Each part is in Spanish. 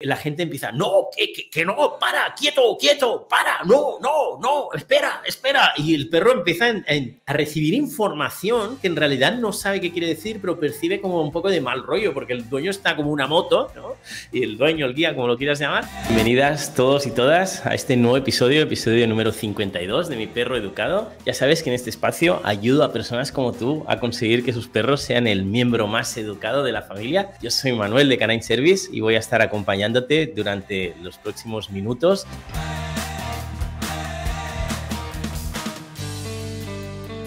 la gente empieza, no, que, no, para, quieto, quieto, para, no, no, no, espera, espera. Y el perro empieza a recibir información que en realidad no sabe qué quiere decir, pero percibe como un poco de mal rollo, porque el dueño está como una moto, ¿no? Y el dueño, el guía, como lo quieras llamar. Bienvenidas todos y todas a este nuevo episodio, episodio número 52 de Mi Perro Educado. Ya sabes que en este espacio ayudo a personas como tú a conseguir que sus perros sean el miembro más educado de la familia. Yo soy Manuel de Canine Service y voy a estar acompañando durante los próximos minutos.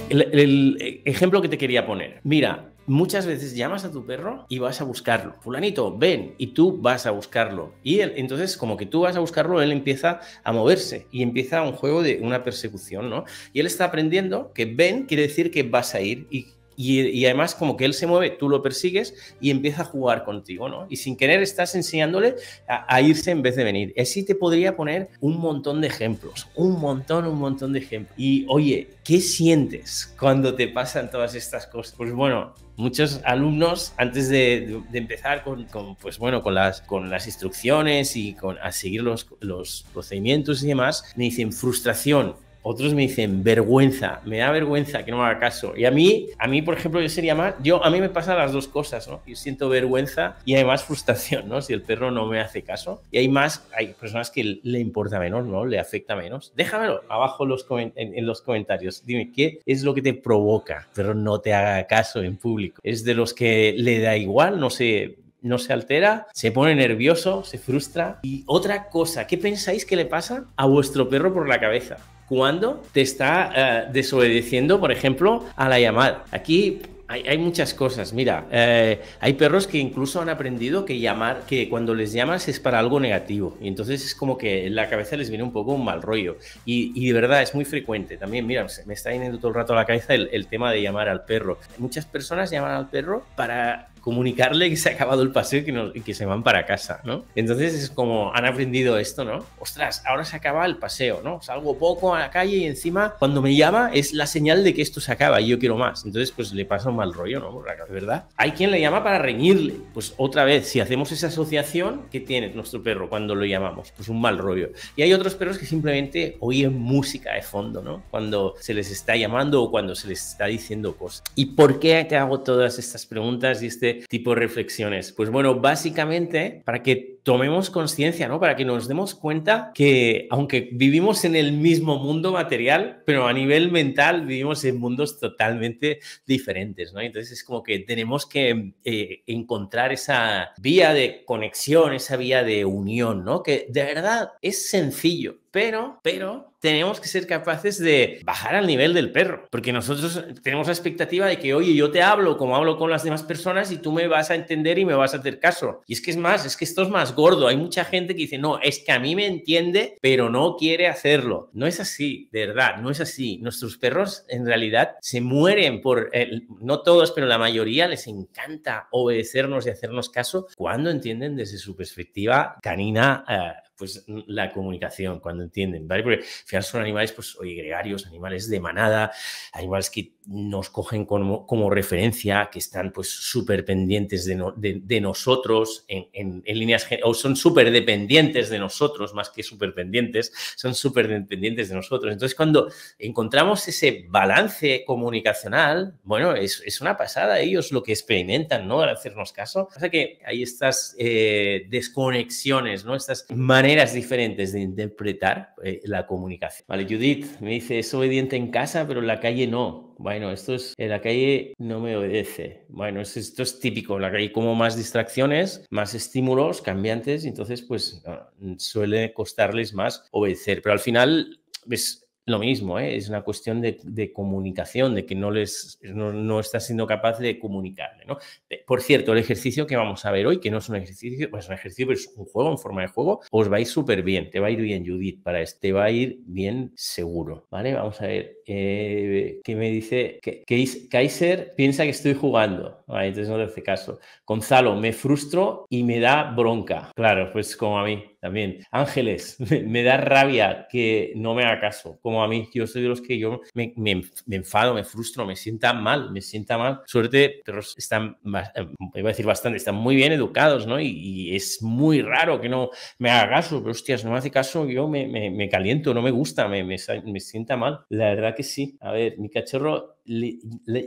El, ejemplo que te quería poner. Mira, muchas veces llamas a tu perro y vas a buscarlo. Fulanito, ven, y tú vas a buscarlo. Y él, entonces, como que tú vas a buscarlo, él empieza a moverse y empieza un juego de una persecución, ¿no? Y él está aprendiendo que ven quiere decir que vas a ir y, y, además como que él se mueve, tú lo persigues y empieza a jugar contigo, ¿no? Y sin querer estás enseñándole a, irse en vez de venir. Así te podría poner un montón de ejemplos, un montón, un montón de ejemplos. Y oye, ¿qué sientes cuando te pasan todas estas cosas? Pues bueno, muchos alumnos antes de, empezar con, pues bueno con las con las instrucciones y con a seguir los, los procedimientos y demás me dicen frustración otros me dicen vergüenza, me da vergüenza que no me haga caso. Y a mí, a mí, por ejemplo, yo sería más, yo a mí me pasan las dos cosas, ¿no? Yo siento vergüenza y además frustración, ¿no? Si el perro no me hace caso. Y hay más, hay personas que le importa menos, ¿no? Le afecta menos. Déjamelo abajo los en, los comentarios. Dime qué es lo que te provoca, El perro no te haga caso en público. Es de los que le da igual, no sé, no se altera, se pone nervioso, se frustra. Y otra cosa, ¿qué pensáis que le pasa a vuestro perro por la cabeza? cuando te está eh, desobedeciendo, por ejemplo, a la llamada. Aquí hay, muchas cosas. Mira, eh, hay perros que incluso han aprendido que llamar, que cuando les llamas es para algo negativo. Y entonces es como que en la cabeza les viene un poco un mal rollo. Y, de verdad es muy frecuente. También, mira, me está viniendo todo el rato a la cabeza el, tema de llamar al perro. Muchas personas llaman al perro para comunicarle que se ha acabado el paseo y que, que se van para casa, ¿no? Entonces es como han aprendido esto, ¿no? Ostras, ahora se acaba el paseo, ¿no? Salgo poco a la calle y encima cuando me llama es la señal de que esto se acaba y yo quiero más. Entonces pues le pasa un mal rollo, ¿no? ¿Verdad? Hay quien le llama para reñirle. Pues otra vez, si hacemos esa asociación, ¿qué tiene nuestro perro cuando lo llamamos? Pues un mal rollo. Y hay otros perros que simplemente oyen música de fondo, ¿no? Cuando se les está llamando o cuando se les está diciendo cosas. ¿Y por qué te hago todas estas preguntas y este este tipo reflexiones? Pues bueno, básicamente para que tomemos conciencia, ¿no? Para que nos demos cuenta que aunque vivimos en el mismo mundo material, pero a nivel mental vivimos en mundos totalmente diferentes, ¿no? Entonces es como que tenemos que eh, encontrar esa vía de conexión, esa vía de unión, ¿no? Que de verdad es sencillo, pero, pero tenemos que ser capaces de bajar al nivel del perro, porque nosotros tenemos la expectativa de que, oye, yo te hablo como hablo con las demás personas y tú me vas a entender y me vas a hacer caso. Y es que es más, es que esto es más gordo. Hay mucha gente que dice, no, es que a mí me entiende, pero no quiere hacerlo. No es así, de verdad, no es así. Nuestros perros en realidad se mueren por, no todos, pero la mayoría les encanta obedecernos y hacernos caso cuando entienden desde su perspectiva canina. Eh, pues la comunicación, cuando entienden, ¿vale? Porque al final son animales, pues, oye, gregarios, animales de manada, animales que nos cogen como, como referencia, que están, pues, súper pendientes de, de, nosotros en, en, en líneas, o son súper dependientes de nosotros, más que súper pendientes, son súper dependientes de nosotros. Entonces, cuando encontramos ese balance comunicacional, bueno, es, es una pasada, ellos lo que experimentan, ¿no? Al hacernos caso. O sea que hay estas eh, desconexiones, ¿no? Estas maneras maneras diferentes de interpretar eh, la comunicación. Vale, Judith me dice, es obediente en casa, pero en la calle no. Bueno, esto es, en la calle no me obedece. Bueno, esto, es típico, en la calle como más distracciones, más estímulos cambiantes, entonces pues ah, suele costarles más obedecer. Pero al final, ves, lo mismo, ¿eh? es una cuestión de, comunicación, de que no, les, no, está siendo capaz de comunicarle. Eh, por cierto, el ejercicio que vamos a ver hoy, que no es un ejercicio, pues un ejercicio, pero es un juego en forma de juego, os va a ir súper bien, te va a ir bien Judith para este, va a ir bien seguro, ¿vale? Vamos a ver, eh, ¿qué me dice? Que, Kaiser piensa que estoy jugando, entonces no te hace caso. Gonzalo, me frustro y me da bronca. Claro, pues como a mí también. Ángeles, me, da rabia que no me haga caso, como a mí, yo soy de los que yo me, enfado, me frustro, me sienta mal, me sienta mal. Suerte, pero están, eh, iba a decir bastante, están muy bien educados, ¿no? Y, es muy raro que no me haga caso, pero hostias, no me hace caso, yo me, caliento, no me gusta, me, me sienta mal. La verdad que sí. A ver, mi cachorro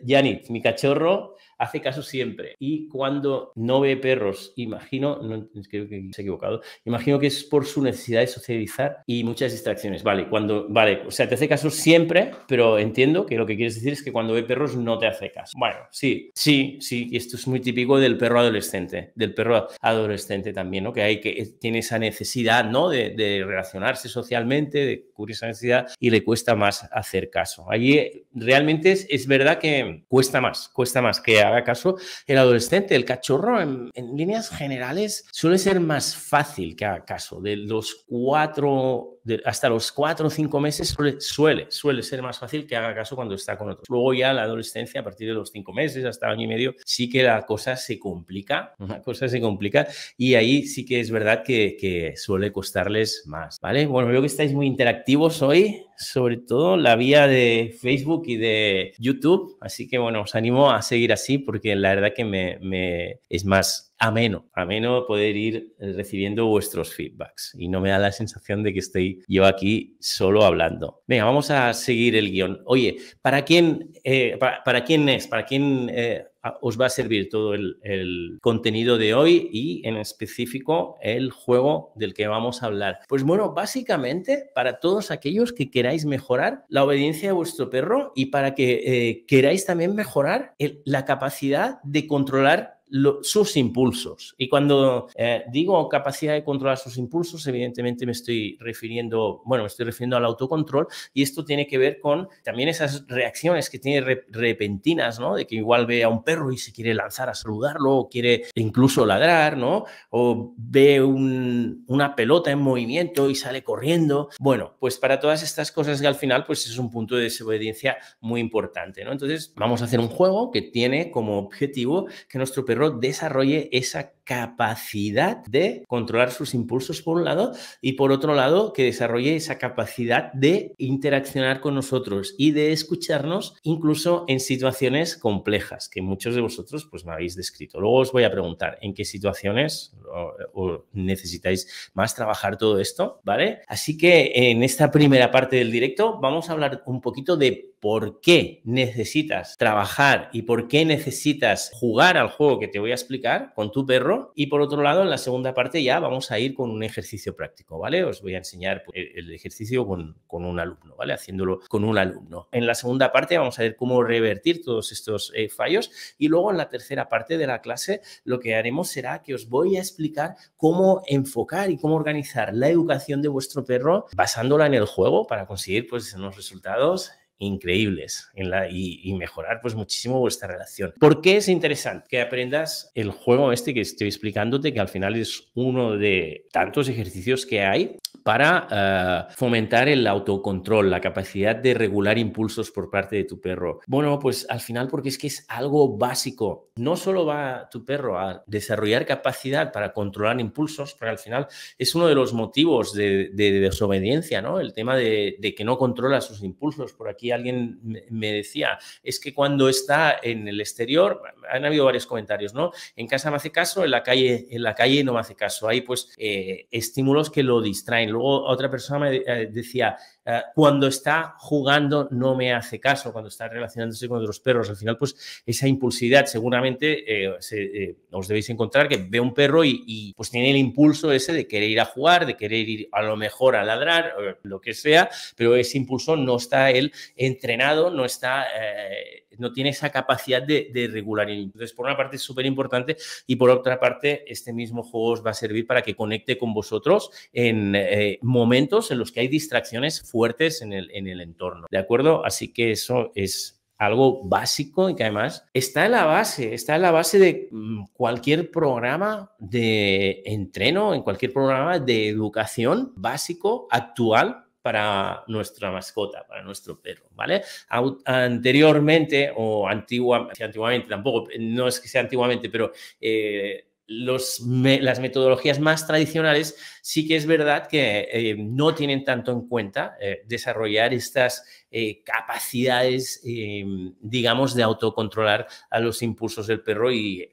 Yanit, mi cachorro, hace caso siempre. Y cuando no ve perros, imagino, no, creo que se ha equivocado, imagino que es por su necesidad de socializar y muchas distracciones. Vale, cuando, vale, o sea, te hace caso siempre, pero entiendo que lo que quieres decir es que cuando ve perros no te hace caso. Bueno, sí, sí, sí, esto es muy típico del perro adolescente, del perro adolescente también, ¿no? Que hay que eh, tiene esa necesidad, ¿no? De, de relacionarse socialmente, de cubrir esa necesidad y le cuesta más hacer caso. Allí eh, realmente es es verdad que cuesta más, cuesta más que haga caso el adolescente, el cachorro, en, líneas generales suele ser más fácil que haga caso de los cuatro hasta los cuatro o cinco meses suele, suele ser más fácil que haga caso cuando está con otros. Luego ya la adolescencia, a partir de los cinco meses hasta año y medio, sí que la cosa se complica, la cosa se complica y ahí sí que es verdad que, suele costarles más, ¿vale? Bueno, veo que estáis muy interactivos hoy, sobre todo la vía de Facebook y de YouTube, así que bueno, os animo a seguir así porque la verdad que me es más ameno, ameno poder ir eh, recibiendo vuestros feedbacks y no me da la sensación de que estoy yo aquí solo hablando. Venga, vamos a seguir el guión. Oye, ¿para quién, eh, para, quién es? ¿Para quién eh, os va a servir todo el, contenido de hoy y en específico el juego del que vamos a hablar? Pues bueno, básicamente para todos aquellos que queráis mejorar la obediencia de vuestro perro y para que queráis también mejorar la capacidad de controlar sus impulsos. Y cuando eh, digo capacidad de controlar sus impulsos, evidentemente me estoy refiriendo, bueno, me estoy refiriendo al autocontrol y esto tiene que ver con también esas reacciones que tiene repentinas, ¿no? De que igual ve a un perro y se quiere lanzar a saludarlo o quiere incluso ladrar, ¿no? O ve una pelota en movimiento y sale corriendo. Bueno, pues para todas estas cosas que al final, pues es un punto de desobediencia muy importante, ¿no? Entonces, vamos a hacer un juego que tiene como objetivo que nuestro perro desarrolle esa capacidad de controlar sus impulsos por un lado y por otro lado que desarrolle esa capacidad de interaccionar con nosotros y de escucharnos incluso en situaciones complejas que muchos de vosotros pues me habéis descrito. Luego os voy a preguntar en qué situaciones necesitáis más trabajar todo esto, ¿vale? Así que en esta primera parte del directo vamos a hablar un poquito de por qué necesitas trabajar y por qué necesitas jugar al juego que te voy a explicar con tu perro y por otro lado, en la segunda parte ya vamos a ir con un ejercicio práctico, ¿vale? Os voy a enseñar pues, el ejercicio con, un alumno, ¿vale? Haciéndolo con un alumno. En la segunda parte vamos a ver cómo revertir todos estos eh, fallos y luego en la tercera parte de la clase lo que haremos será que os voy a explicar cómo enfocar y cómo organizar la educación de vuestro perro basándola en el juego para conseguir pues unos resultados increíbles en la, y, mejorar pues muchísimo vuestra relación. ¿Por qué es interesante que aprendas el juego este que estoy explicándote, que al final es uno de tantos ejercicios que hay para eh, fomentar el autocontrol, la capacidad de regular impulsos por parte de tu perro? Bueno, pues al final porque es que es algo básico. No solo va tu perro a desarrollar capacidad para controlar impulsos, pero al final es uno de los motivos de, desobediencia, ¿no? El tema de que no controla sus impulsos por aquí alguien me decía, es que cuando está en el exterior, han habido varios comentarios, ¿no? En casa me hace caso, en la calle, en la calle no me hace caso. Hay pues eh, estímulos que lo distraen. Luego otra persona me eh, decía, ah, cuando está jugando no me hace caso, cuando está relacionándose con otros perros. Al final, pues esa impulsividad seguramente eh, os debéis encontrar que ve un perro y, y, pues tiene el impulso ese de querer ir a jugar, de querer ir a lo mejor a ladrar, lo que sea, pero ese impulso no está él entrenado, no, está, eh, no tiene esa capacidad de, regular. Entonces, por una parte es súper importante y por otra parte, este mismo juego os va a servir para que conecte con vosotros en eh, momentos en los que hay distracciones fuertes en el, en el entorno. ¿De acuerdo? Así que eso es algo básico y que además está en la base, está en la base de mm, cualquier programa de entreno, en cualquier programa de educación básico, actual, para nuestra mascota, para nuestro perro, ¿vale? Anteriormente o antiguamente, tampoco, no es que sea antiguamente, pero eh, las metodologías más tradicionales sí que es verdad que eh, no tienen tanto en cuenta eh, desarrollar estas capacidades, digamos, de autocontrolar a los impulsos del perro y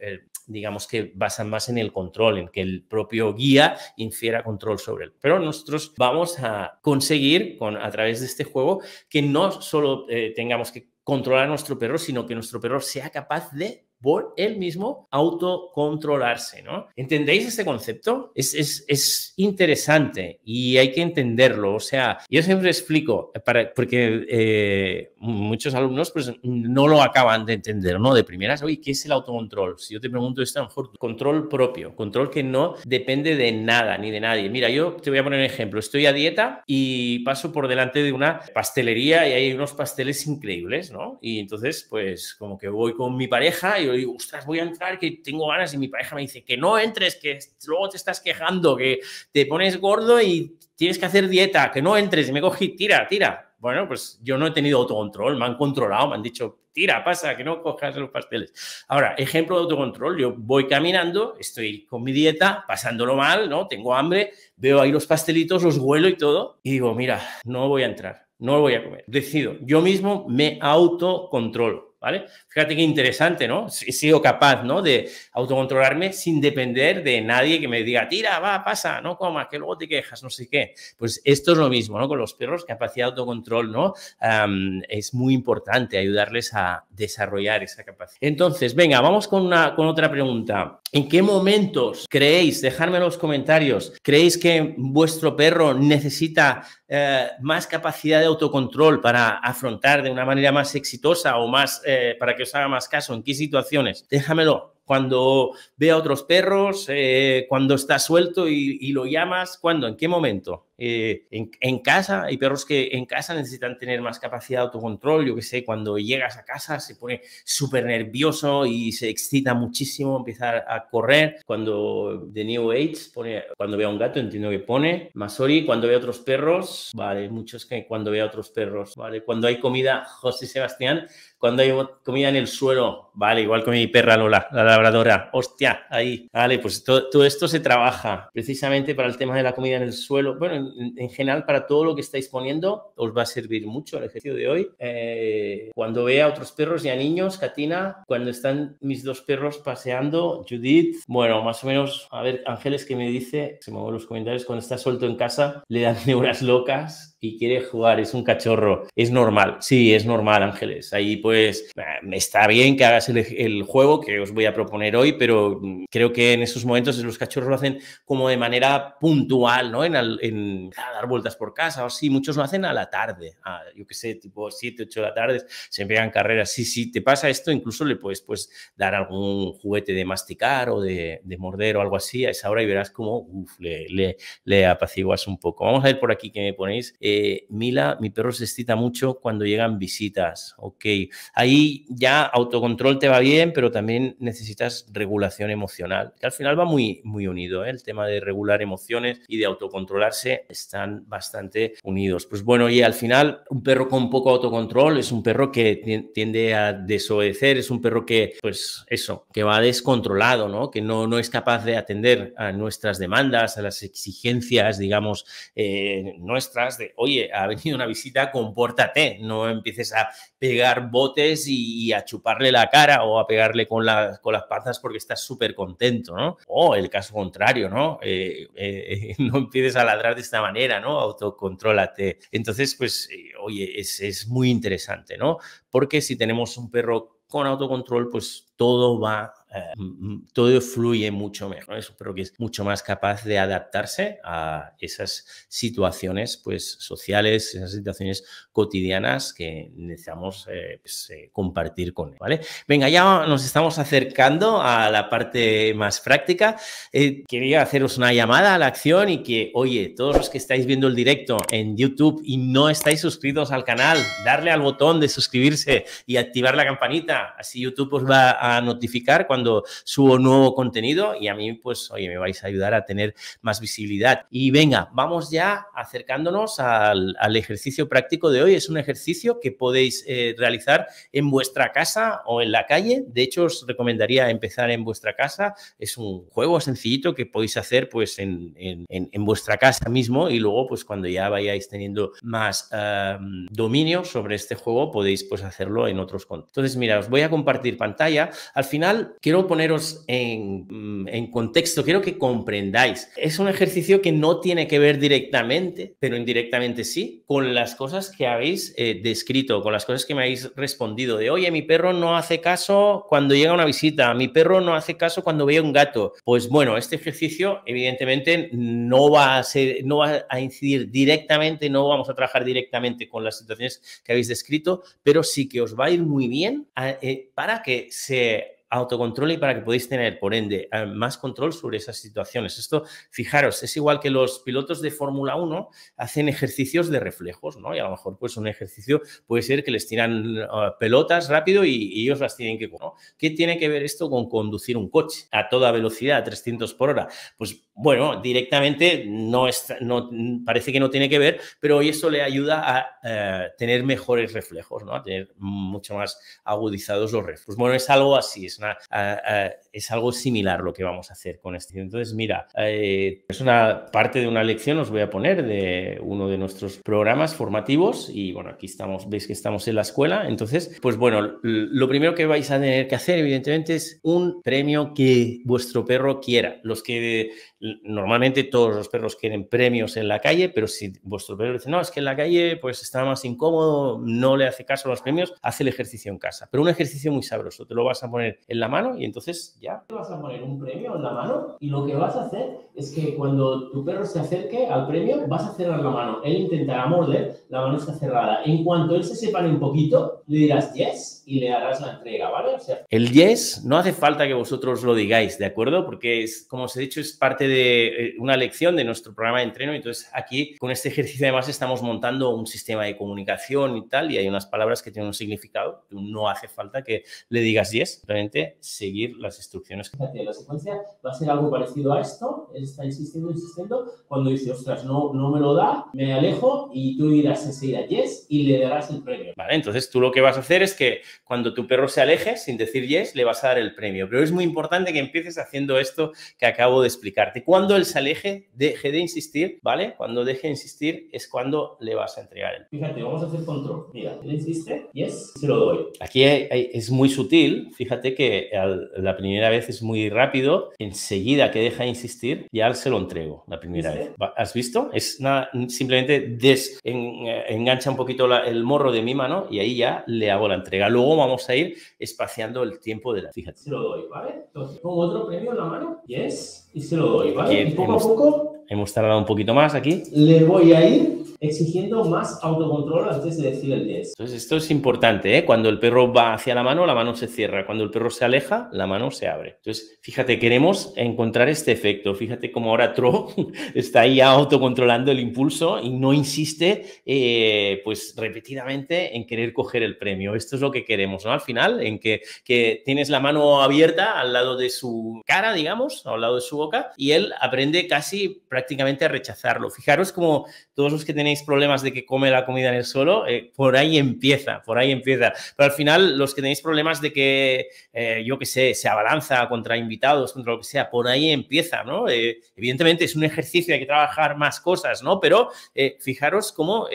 digamos que basan más en el control, en que el propio guía infiera control sobre él. Pero nosotros vamos a conseguir con, a través de este juego que no solo eh, tengamos que controlar a nuestro perro, sino que nuestro perro sea capaz de por él mismo autocontrolarse, ¿no? ¿Entendéis este concepto? Es, es, es, interesante y hay que entenderlo. O sea, yo siempre explico, eh, para, porque eh, muchos alumnos pues, no lo acaban de entender, ¿no? De primeras, oye, ¿qué es el autocontrol? Si yo te pregunto esto, a mejor control propio, control que no depende de nada ni de nadie. Mira, yo te voy a poner un ejemplo. Estoy a dieta y paso por delante de una pastelería y hay unos pasteles increíbles, ¿no? Y entonces, pues como que voy con mi pareja y yo digo, ostras, voy a entrar que tengo ganas y mi pareja me dice que no entres, que luego te estás quejando, que te pones gordo y tienes que hacer dieta, que no entres y me cogí, tira, tira. Bueno, pues yo no he tenido autocontrol, me han controlado, me han dicho, tira, pasa, que no cojas los pasteles. Ahora, ejemplo de autocontrol, yo voy caminando, estoy con mi dieta, pasándolo mal, ¿no? Tengo hambre, veo ahí los pastelitos, los huelo y todo, y digo, mira, no voy a entrar, no voy a comer, decido, yo mismo me autocontrolo. ¿vale? Fíjate qué interesante, ¿no? He sido capaz, ¿no? De autocontrolarme sin depender de nadie que me diga, tira, va, pasa, no comas, que luego te quejas, no sé qué. Pues esto es lo mismo, ¿no? Con los perros, capacidad de autocontrol, ¿no? es muy importante ayudarles a desarrollar esa capacidad. Entonces, venga, vamos con, una, con otra pregunta. ¿En qué momentos creéis, dejadme en los comentarios, creéis que vuestro perro necesita eh, más capacidad de autocontrol para afrontar de una manera más exitosa o más eh, para que os haga más caso, en qué situaciones. Déjamelo cuando ve a otros perros, eh, cuando está suelto y, lo llamas, ¿cuándo? ¿En qué momento? Eh, en, casa, hay perros que en casa necesitan tener más capacidad de autocontrol, yo qué sé, cuando llegas a casa se pone súper nervioso y se excita muchísimo, empezar a correr, cuando The New Age, pone, cuando ve a un gato entiendo que pone, Masori, cuando ve a otros perros, vale, muchos que cuando ve a otros perros, vale, cuando hay comida, José Sebastián, cuando hay comida en el suelo, vale, igual con mi perra Lola, la labradora, hostia, ahí. Vale, pues todo, esto se trabaja precisamente para el tema de la comida en el suelo. Bueno, en, general, para todo lo que estáis poniendo, os va a servir mucho el ejercicio de hoy. Eh, cuando vea a otros perros y a niños, Katina, cuando están mis dos perros paseando, Judith, bueno, más o menos, a ver, Ángeles, que me dice? Se me los comentarios, cuando está suelto en casa, le dan neuras locas y quiere jugar, es un cachorro. Es normal, sí, es normal, Ángeles. Ahí pues me eh, está bien que hagas el, el juego que os voy a proponer poner hoy, pero mm, creo que en esos momentos los cachorros lo hacen como de manera puntual, ¿no? En, dar vueltas por casa o así. Muchos lo hacen a la tarde, yo que sé, tipo 7, 8 de la tarde, se empiezan carreras. Sí, sí, te pasa esto, incluso le puedes pues, dar algún juguete de masticar o de, morder o algo así a esa hora y verás como, le, le, apaciguas un poco. Vamos a ver por aquí que me ponéis. Eh, Mila, mi perro se excita mucho cuando llegan visitas. Ok, ahí ya autocontrol te va bien, pero también necesitas regulación emocional, que al final va muy, muy unido. ¿eh? El tema de regular emociones y de autocontrolarse están bastante unidos. Pues bueno, y al final un perro con poco autocontrol es un perro que tiende a desobedecer, es un perro que, pues eso, que va descontrolado, ¿no? que no, no es capaz de atender a nuestras demandas, a las exigencias, digamos, eh, nuestras, de, oye, ha venido una visita, compórtate, no empieces a pegar botes y, a chuparle la cara o a pegarle con, la, con las pasas porque estás súper contento, ¿no? O el caso contrario, ¿no? Eh, eh, no empieces a ladrar de esta manera, ¿no? Autocontrólate. Entonces, pues, eh, oye, es, es muy interesante, ¿no? Porque si tenemos un perro con autocontrol, pues todo va eh, todo fluye mucho mejor. Eso creo que es mucho más capaz de adaptarse a esas situaciones pues, sociales, esas situaciones cotidianas que necesitamos eh, pues, eh, compartir con él. ¿vale? Venga, ya nos estamos acercando a la parte más práctica. quería haceros una llamada a la acción y que, oye, todos los que estáis viendo el directo en YouTube y no estáis suscritos al canal, darle al botón de suscribirse y activar la campanita. Así YouTube os va a notificar cuando subo nuevo contenido y a mí, pues, oye, me vais a ayudar a tener más visibilidad. Y venga, vamos ya acercándonos al, ejercicio práctico de hoy. Es un ejercicio que podéis eh, realizar en vuestra casa o en la calle. De hecho, os recomendaría empezar en vuestra casa. Es un juego sencillito que podéis hacer, pues, en, vuestra casa mismo y luego, pues, cuando ya vayáis teniendo más dominio sobre este juego, podéis, pues, hacerlo en otros contextos. Entonces, mira, os voy a compartir pantalla. Al final, Quiero poneros mm, en, contexto, quiero que comprendáis. Es un ejercicio que no tiene que ver directamente, pero indirectamente sí, con las cosas que habéis eh, descrito, con las cosas que me habéis respondido de, oye, mi perro no hace caso cuando llega una visita, mi perro no hace caso cuando vea un gato. Pues bueno, este ejercicio evidentemente no va a ser, no va a incidir directamente, no vamos a trabajar directamente con las situaciones que habéis descrito, pero sí que os va a ir muy bien eh, para que se autocontrol y para que podáis tener, por ende, eh, más control sobre esas situaciones. Esto, fijaros, es igual que los pilotos de Fórmula 1 hacen ejercicios de reflejos, ¿no? Y a lo mejor, pues, un ejercicio puede ser que les tiran eh, pelotas rápido y, ellos las tienen que... ¿Qué tiene que ver esto con conducir un coche a toda velocidad, a 300 por hora? Pues, bueno, directamente no, está, no parece que no tiene que ver, pero eso le ayuda a eh, tener mejores reflejos, ¿no? A tener mucho más agudizados los reflejos. Bueno, es algo así, es es algo similar lo que vamos a hacer con este. Entonces, mira, eh, es una parte de una lección, os voy a poner, de uno de nuestros programas formativos y bueno, aquí estamos, veis que estamos en la escuela. Entonces, pues bueno, lo primero que vais a tener que hacer, evidentemente, es un premio que vuestro perro quiera. Los que Normalmente todos los perros quieren premios en la calle, pero si vuestro perro dice, no, es que en la calle pues está más incómodo, no le hace caso a los premios, hace el ejercicio en casa. Pero un ejercicio muy sabroso, te lo vas a poner en la mano y entonces ya. Te vas a poner un premio en la mano y lo que vas a hacer es que cuando tu perro se acerque al premio, vas a cerrar la mano. Él intentará morder, la mano está cerrada. En cuanto él se separe un poquito, le dirás, yes, y le harás la entrega, ¿vale? el yes no hace falta que vosotros lo digáis, ¿de acuerdo? Porque es, como os he dicho, es parte de eh, una lección de nuestro programa de entreno. Entonces, aquí con este ejercicio además estamos montando un sistema de comunicación y tal, y hay unas palabras que tienen un significado. No hace falta que le digas yes, Realmente, seguir las instrucciones. La secuencia va a ser algo parecido a esto, él está insistiendo, insistiendo, cuando dice, ostras, no, no me lo da, me alejo y tú irás seguir enseguida yes y le darás el premio. Vale, entonces tú lo que vas a hacer es que cuando tu perro se aleje, sin decir yes, le vas a dar el premio. Pero es muy importante que empieces haciendo esto que acabo de explicarte. Cuando él se aleje, deje de insistir, ¿vale? Cuando deje de insistir es cuando le vas a entregar el Fíjate, vamos a hacer control. Mira, él insiste, yes, se lo doy. Aquí es muy sutil. Fíjate que la primera vez es muy rápido. Enseguida que deja de insistir, ya se lo entrego la primera vez. ¿Has visto? Es nada, simplemente des, eh, engancha un poquito el morro de mi mano y ahí ya le hago la entrega. Luego vamos a ir espaciando el tiempo de la. Fíjate. Se lo doy, ¿vale? Entonces, pongo otro premio en la mano, yes, y se lo doy, ¿vale? Y poco a poco Hemos tardado un poquito más aquí. Le voy a ir exigiendo más autocontrol antes de decir el yes. Entonces, esto es importante, ¿eh? Cuando el perro va hacia la mano, la mano se cierra. Cuando el perro se aleja, la mano se abre. Entonces, fíjate, queremos encontrar este efecto. Fíjate cómo ahora Tro está ahí autocontrolando el impulso y no insiste, eh, pues, repetidamente en querer coger el premio. Esto es lo que queremos, ¿no? Al final, en que, que tienes la mano abierta al lado de su cara, digamos, al lado de su boca, y él aprende casi prácticamente prácticamente a rechazarlo. Fijaros como todos los que tenéis problemas de que come la comida en el suelo, eh, por ahí empieza, por ahí empieza. Pero al final, los que tenéis problemas de que, eh, yo qué sé, se abalanza contra invitados, contra lo que sea, por ahí empieza, ¿no? Eh, evidentemente es un ejercicio, hay que trabajar más cosas, ¿no? Pero fijaros cómo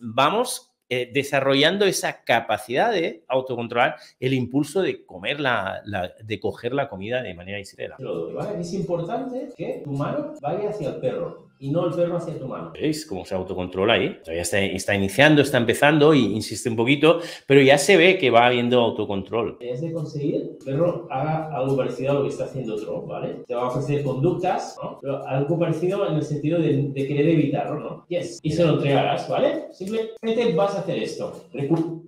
vamos eh, desarrollando esa capacidad de autocontrolar el impulso de comer la, de coger la comida de manera discreta. Es importante que tu mano vaya hacia el perro y no perro hacia tu mano. ¿Veis cómo se autocontrola ahí? Ya está, está iniciando, está empezando y insiste un poquito, pero ya se ve que va habiendo autocontrol. Es de conseguir que perro haga algo parecido a lo que está haciendo otro, ¿vale? Te va a ofrecer conductas, ¿no? algo parecido en el sentido de, querer evitarlo, ¿no? Yes. Y se lo entregarás, ¿vale? Simplemente vas a hacer esto.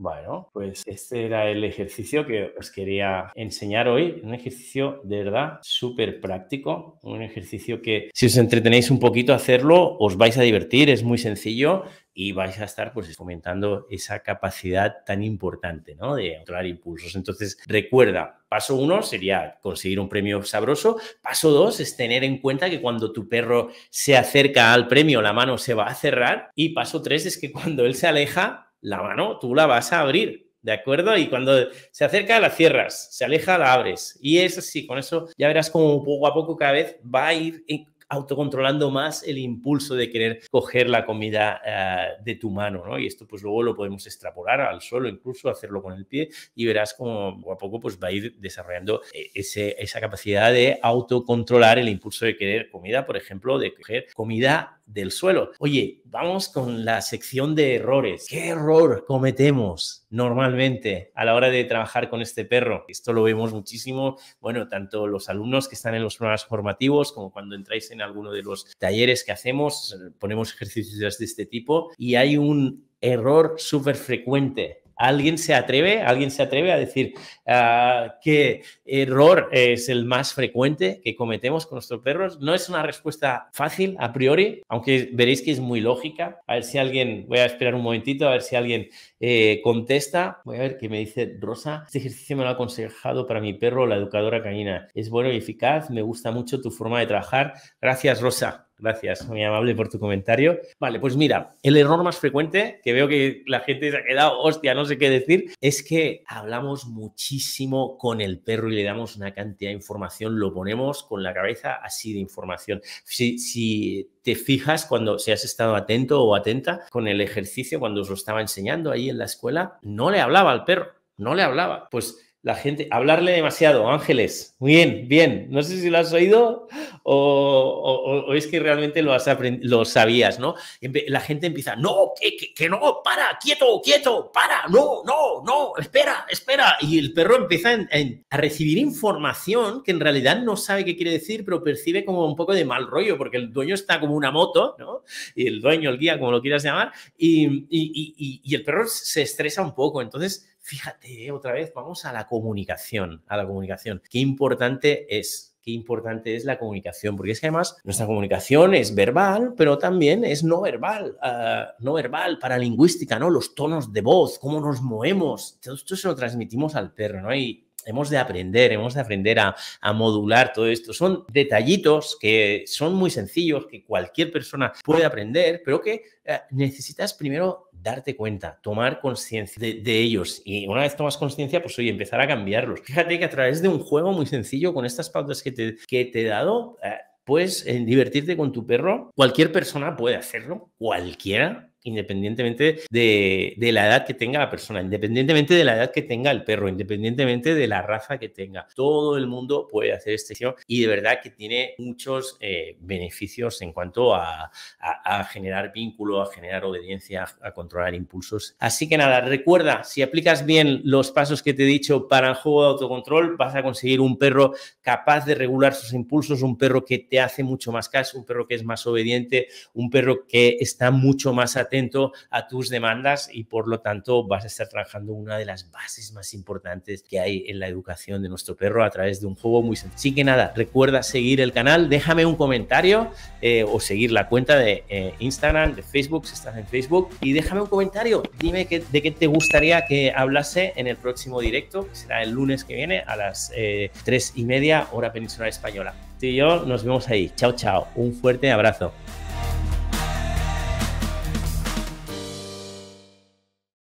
Bueno, pues este era el ejercicio que os quería enseñar hoy. Un ejercicio de verdad súper práctico. Un ejercicio que si os entretenéis un poquito, hacerlo, os vais a divertir, es muy sencillo y vais a estar pues fomentando esa capacidad tan importante, ¿no? De controlar impulsos. Entonces, recuerda, paso uno sería conseguir un premio sabroso. Paso dos es tener en cuenta que cuando tu perro se acerca al premio, la mano se va a cerrar. Y paso tres es que cuando él se aleja, la mano tú la vas a abrir. ¿De acuerdo? Y cuando se acerca, la cierras, se aleja, la abres. Y es así, con eso ya verás como poco a poco cada vez va a ir autocontrolando más el impulso de querer coger la comida ah, de tu mano, ¿no? Y esto pues luego lo podemos extrapolar al suelo, incluso hacerlo con el pie y verás como poco a poco pues va a ir desarrollando eh, ese, esa capacidad de autocontrolar el impulso de querer comida, por ejemplo, de coger comida del suelo. Oye, vamos con la sección de errores. ¿Qué error cometemos normalmente a la hora de trabajar con este perro? Esto lo vemos muchísimo, bueno, tanto los alumnos que están en los programas formativos como cuando entráis en alguno de los talleres que hacemos, ponemos ejercicios de este tipo y hay un error súper frecuente ¿Alguien se atreve? ¿Alguien se atreve a decir ah, qué error es el más frecuente que cometemos con nuestros perros? No es una respuesta fácil a priori, aunque veréis que es muy lógica. A ver si alguien, voy a esperar un momentito, a ver si alguien eh, contesta. Voy a ver qué me dice Rosa. Este ejercicio me lo ha aconsejado para mi perro, la educadora canina. Es bueno y eficaz, me gusta mucho tu forma de trabajar. Gracias, Rosa. Gracias, muy amable por tu comentario. Vale, pues mira, el error más frecuente que veo que la gente se ha quedado, hostia, no sé qué decir, es que hablamos muchísimo con el perro y le damos una cantidad de información, lo ponemos con la cabeza así de información. Si, te fijas cuando si has estado atento o atenta con el ejercicio, cuando os lo estaba enseñando ahí en la escuela, no le hablaba al perro, no le hablaba. Pues la gente, hablarle demasiado, Ángeles, muy bien, bien, no sé si lo has oído o, es que realmente lo, lo sabías, ¿no? La gente empieza, no, que, que, no, para, quieto, quieto, para, no, no, no, espera, espera. Y el perro empieza a recibir información que en realidad no sabe qué quiere decir, pero percibe como un poco de mal rollo, porque el dueño está como una moto, ¿no? Y el dueño, el guía, como lo quieras llamar, y, y, y el perro se estresa un poco, entonces Fíjate, eh, otra vez, vamos a la comunicación, a la comunicación. Qué importante es qué importante es la comunicación, porque es que además nuestra comunicación es verbal, pero también es no verbal, ah, no verbal, paralingüística, ¿no? Los tonos de voz, cómo nos movemos, todo esto se lo transmitimos al perro, ¿no? hemos de aprender, hemos de aprender a, modular todo esto. Son detallitos que son muy sencillos, que cualquier persona puede aprender, pero que eh, necesitas primero darte cuenta, tomar conciencia de, ellos. Y una vez tomas conciencia, pues oye, empezar a cambiarlos. Fíjate que a través de un juego muy sencillo, con estas pautas que te, he dado, eh, puedes eh, divertirte con tu perro. Cualquier persona puede hacerlo, cualquiera independientemente de, la edad que tenga la persona, independientemente de la edad que tenga el perro, independientemente de la raza que tenga. Todo el mundo puede hacer este y de verdad que tiene muchos eh, beneficios en cuanto a, generar vínculo, a generar obediencia, a, a, controlar impulsos. Así que nada, recuerda, si aplicas bien los pasos que te he dicho para el juego de autocontrol, vas a conseguir un perro capaz de regular sus impulsos, un perro que te hace mucho más caso, un perro que es más obediente, un perro que está mucho más atento a tus demandas y por lo tanto vas a estar trabajando una de las bases más importantes que hay en la educación de nuestro perro a través de un juego muy sencillo. Así que nada, recuerda seguir el canal, déjame un comentario eh, o seguir la cuenta de eh, Instagram, de Facebook, si estás en Facebook, y déjame un comentario, dime de qué te gustaría que hablase en el próximo directo, que será el lunes que viene a las eh, tres 3 y media hora peninsular española. Tú y yo nos vemos ahí. Chao, chao. Un fuerte abrazo.